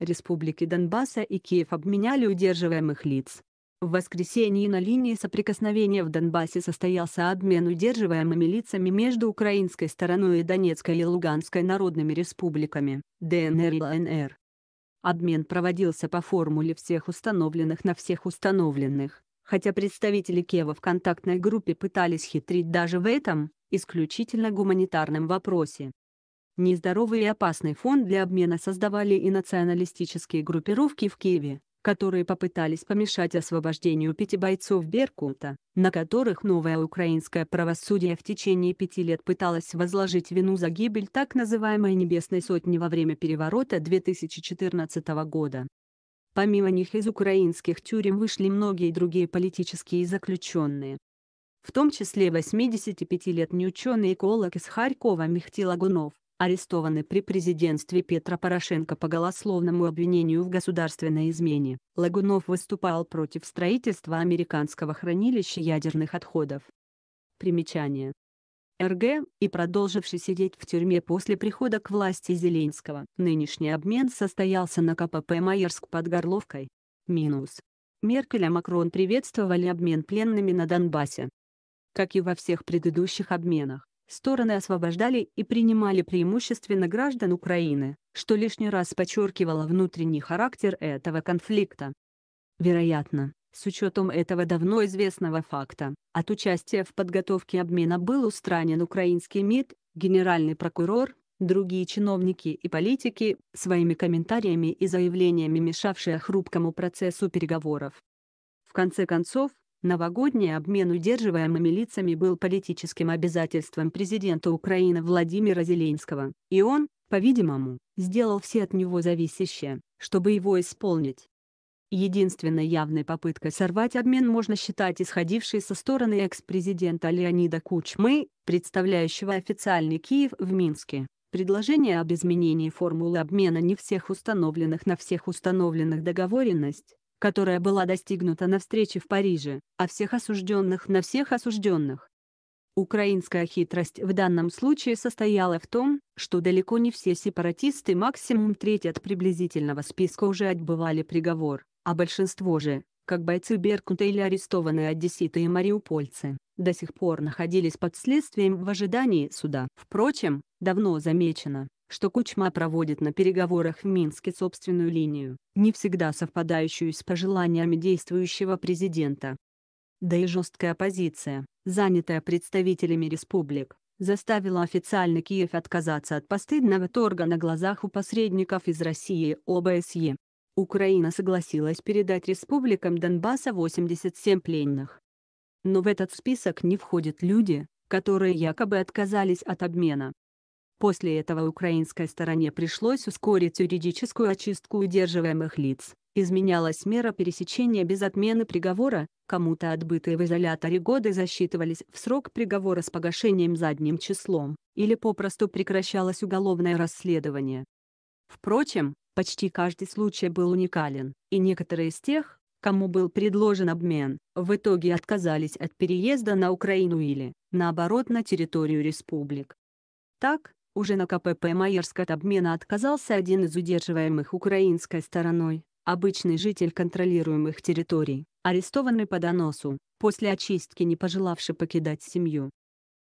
Республики Донбасса и Киев обменяли удерживаемых лиц. В воскресенье на линии соприкосновения в Донбассе состоялся обмен удерживаемыми лицами между украинской стороной и Донецкой и Луганской народными республиками, ДНР и ЛНР. Обмен проводился по формуле всех установленных на всех установленных, хотя представители Киева в контактной группе пытались хитрить даже в этом, исключительно гуманитарном вопросе. Нездоровый и опасный фон для обмена создавали и националистические группировки в Киеве, которые попытались помешать освобождению пяти бойцов Беркута, на которых новое украинское правосудие в течение пяти лет пыталось возложить вину за гибель так называемой «Небесной сотни» во время переворота 2014 года. Помимо них из украинских тюрем вышли многие другие политические заключенные. В том числе 85-летний ученый-эколог из Харькова Михтил Агунов, арестованы при президентстве Петра Порошенко по голословному обвинению в государственной измене. Лагунов выступал против строительства американского хранилища ядерных отходов. Примечание. РГ, и продолживший сидеть в тюрьме после прихода к власти Зеленского. Нынешний обмен состоялся на КПП Майерск под Горловкой. Минус. Меркель и Макрон приветствовали обмен пленными на Донбассе. Как и во всех предыдущих обменах, стороны освобождали и принимали преимущественно граждан Украины, что лишний раз подчеркивало внутренний характер этого конфликта. Вероятно, с учетом этого давно известного факта, от участия в подготовке обмена был устранен украинский МИД, генеральный прокурор, другие чиновники и политики, своими комментариями и заявлениями мешавшие хрупкому процессу переговоров. В конце концов, Новогодний обмен удерживаемыми лицами был политическим обязательством президента Украины Владимира Зеленского, и он, по-видимому, сделал все от него зависящее, чтобы его исполнить. Единственной явной попыткой сорвать обмен можно считать исходившей со стороны экс-президента Леонида Кучмы, представляющего официальный Киев в Минске, предложение об изменении формулы обмена не всех установленных на всех установленных договоренность, которая была достигнута на встрече в Париже, а всех осужденных на всех осужденных. Украинская хитрость в данном случае состояла в том, что далеко не все сепаратисты максимум треть от приблизительного списка уже отбывали приговор, а большинство же, как бойцы Беркута или арестованные одесситы и мариупольцы, до сих пор находились под следствием в ожидании суда. Впрочем, давно замечено, что Кучма проводит на переговорах в Минске собственную линию, не всегда совпадающую с пожеланиями действующего президента. Да и жесткая оппозиция, занятая представителями республик, заставила официально Киев отказаться от постыдного торга на глазах у посредников из России и ОБСЕ. Украина согласилась передать республикам Донбасса 87 пленных. Но в этот список не входят люди, которые якобы отказались от обмена. После этого украинской стороне пришлось ускорить юридическую очистку удерживаемых лиц. Изменялась мера пересечения без отмены приговора, кому-то отбытые в изоляторе годы засчитывались в срок приговора с погашением задним числом, или попросту прекращалось уголовное расследование. Впрочем, почти каждый случай был уникален, и некоторые из тех, кому был предложен обмен, в итоге отказались от переезда на Украину или, наоборот, на территорию республик. Так, уже на КПП Майерск от обмена отказался один из удерживаемых украинской стороной, обычный житель контролируемых территорий, арестованный по доносу, после очистки не пожелавший покидать семью.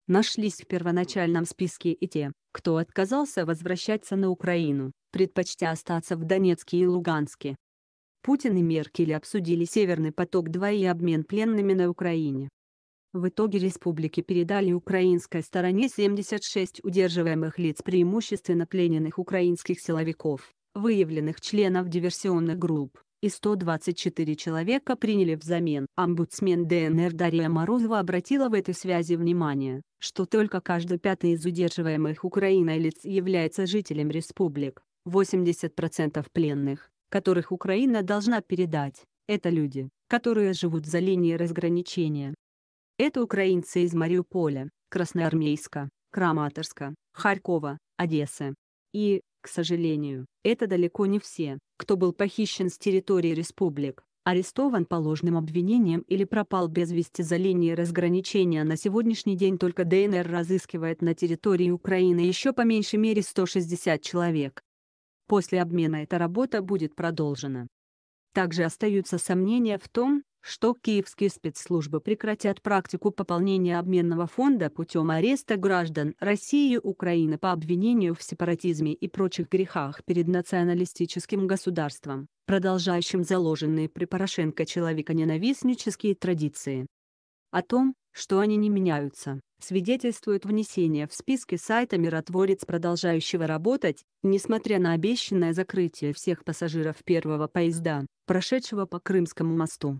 Нашлись в первоначальном списке и те, кто отказался возвращаться на Украину, предпочтя остаться в Донецке и Луганске. Путин и Меркель обсудили «Северный поток-2» и обмен пленными на Украине. В итоге республики передали украинской стороне 76 удерживаемых лиц преимущественно плененных украинских силовиков, выявленных членов диверсионных групп, и 124 человека приняли взамен. Омбудсмен ДНР Дарья Морозова обратила в этой связи внимание, что только каждый пятый из удерживаемых Украиной лиц является жителем республик, 80% пленных, которых Украина должна передать, это люди, которые живут за линией разграничения это украинцы из Мариуполя, Красноармейска, Краматорска, Харькова, Одессы. И, к сожалению, это далеко не все, кто был похищен с территории республик, арестован по ложным обвинениям или пропал без вести за линией разграничения. На сегодняшний день только ДНР разыскивает на территории Украины еще по меньшей мере 160 человек. После обмена эта работа будет продолжена. Также остаются сомнения в том, что киевские спецслужбы прекратят практику пополнения обменного фонда путем ареста граждан России и Украины по обвинению в сепаратизме и прочих грехах перед националистическим государством, продолжающим заложенные при Порошенко человеконенавистнические традиции. О том, что они не меняются, свидетельствует внесение в списки сайта «Миротворец», продолжающего работать, несмотря на обещанное закрытие всех пассажиров первого поезда, прошедшего по Крымскому мосту.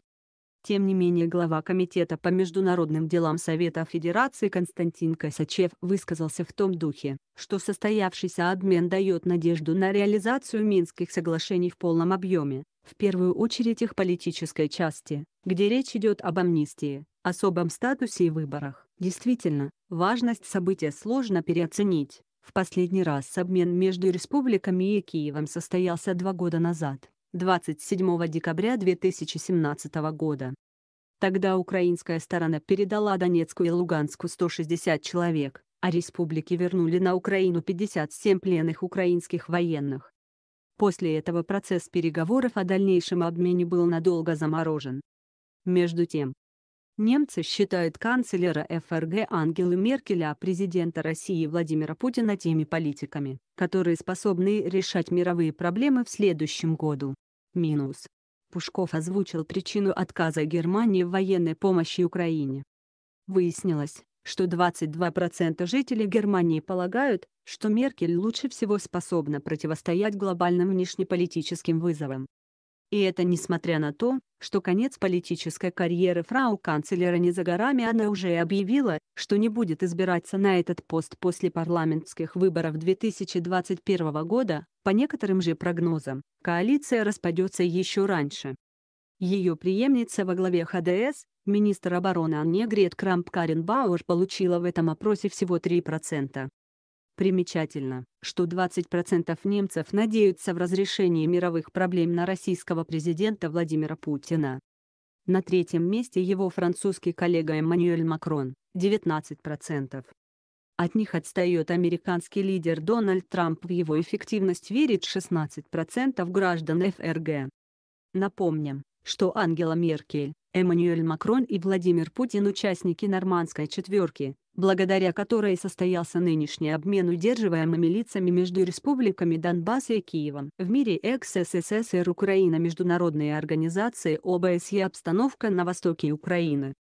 Тем не менее глава Комитета по международным делам Совета Федерации Константин Косачев высказался в том духе, что состоявшийся обмен дает надежду на реализацию Минских соглашений в полном объеме, в первую очередь их политической части, где речь идет об амнистии, особом статусе и выборах. Действительно, важность события сложно переоценить. В последний раз обмен между республиками и Киевом состоялся два года назад. 27 декабря 2017 года. Тогда украинская сторона передала Донецку и Луганску 160 человек, а республики вернули на Украину 57 пленных украинских военных. После этого процесс переговоров о дальнейшем обмене был надолго заморожен. Между тем, Немцы считают канцлера ФРГ Ангелы Меркеля президента России Владимира Путина теми политиками, которые способны решать мировые проблемы в следующем году. Минус. Пушков озвучил причину отказа Германии в военной помощи Украине. Выяснилось, что 22% жителей Германии полагают, что Меркель лучше всего способна противостоять глобальным внешнеполитическим вызовам, и это несмотря на то, что конец политической карьеры фрау канцлера не за горами она уже объявила, что не будет избираться на этот пост после парламентских выборов 2021 года, по некоторым же прогнозам, коалиция распадется еще раньше. Ее преемница во главе ХДС, министр обороны Анне Крамп Карен Бауэр получила в этом опросе всего 3%. Примечательно, что 20% немцев надеются в разрешении мировых проблем на российского президента Владимира Путина. На третьем месте его французский коллега Эммануэль Макрон – 19%. От них отстает американский лидер Дональд Трамп, в его эффективность верит 16% граждан ФРГ. Напомним, что Ангела Меркель, Эммануэль Макрон и Владимир Путин – участники нормандской четверки, благодаря которой состоялся нынешний обмен удерживаемыми лицами между республиками Донбасса и Киевом. В мире экс-СССР Украина международные организации ОБСЕ обстановка на востоке Украины